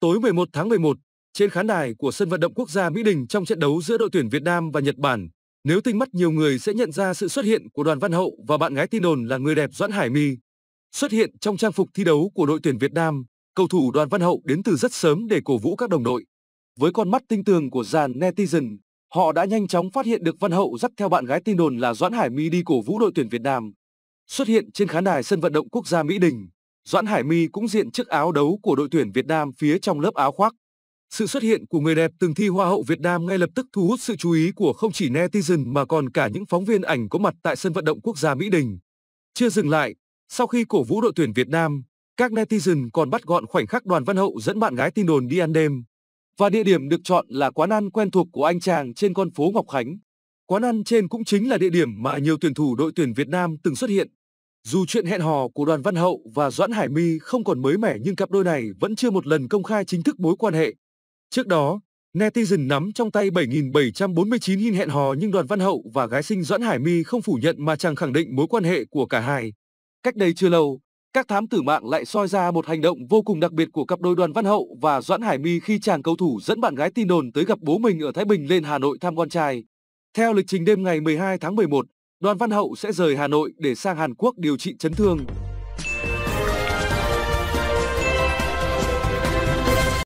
Tối 11 tháng 11, trên khán đài của sân vận động quốc gia Mỹ Đình trong trận đấu giữa đội tuyển Việt Nam và Nhật Bản, nếu tinh mắt nhiều người sẽ nhận ra sự xuất hiện của Đoàn Văn Hậu và bạn gái tin đồn là người đẹp Doãn Hải My. Xuất hiện trong trang phục thi đấu của đội tuyển Việt Nam, cầu thủ Đoàn Văn Hậu đến từ rất sớm để cổ vũ các đồng đội. Với con mắt tinh tường của dàn netizen, họ đã nhanh chóng phát hiện được Văn Hậu dắt theo bạn gái tin đồn là Doãn Hải My đi cổ vũ đội tuyển Việt Nam. Xuất hiện trên khán đài sân vận động quốc gia Mỹ Đình, Doãn Hải My cũng diện chiếc áo đấu của đội tuyển Việt Nam phía trong lớp áo khoác. Sự xuất hiện của người đẹp từng thi Hoa hậu Việt Nam ngay lập tức thu hút sự chú ý của không chỉ netizen mà còn cả những phóng viên ảnh có mặt tại sân vận động quốc gia Mỹ Đình. Chưa dừng lại, sau khi cổ vũ đội tuyển Việt Nam, các netizen còn bắt gọn khoảnh khắc đoàn văn hậu dẫn bạn gái tin đồn đi ăn đêm. Và địa điểm được chọn là quán ăn quen thuộc của anh chàng trên con phố Ngọc Khánh. Quán ăn trên cũng chính là địa điểm mà nhiều tuyển thủ đội tuyển Việt Nam từng xuất hiện. Dù chuyện hẹn hò của Đoàn Văn Hậu và Doãn Hải My không còn mới mẻ nhưng cặp đôi này vẫn chưa một lần công khai chính thức mối quan hệ. Trước đó, netizen nắm trong tay 7.749 hin hẹn hò nhưng Đoàn Văn Hậu và gái sinh Doãn Hải My không phủ nhận mà chẳng khẳng định mối quan hệ của cả hai. Cách đây chưa lâu, các thám tử mạng lại soi ra một hành động vô cùng đặc biệt của cặp đôi Đoàn Văn Hậu và Doãn Hải My khi chàng cầu thủ dẫn bạn gái tin đồn tới gặp bố mình ở Thái Bình lên Hà Nội thăm con trai. Theo lịch trình đêm ngày 12 tháng 11, Đoàn Văn Hậu sẽ rời Hà Nội để sang Hàn Quốc điều trị chấn thương.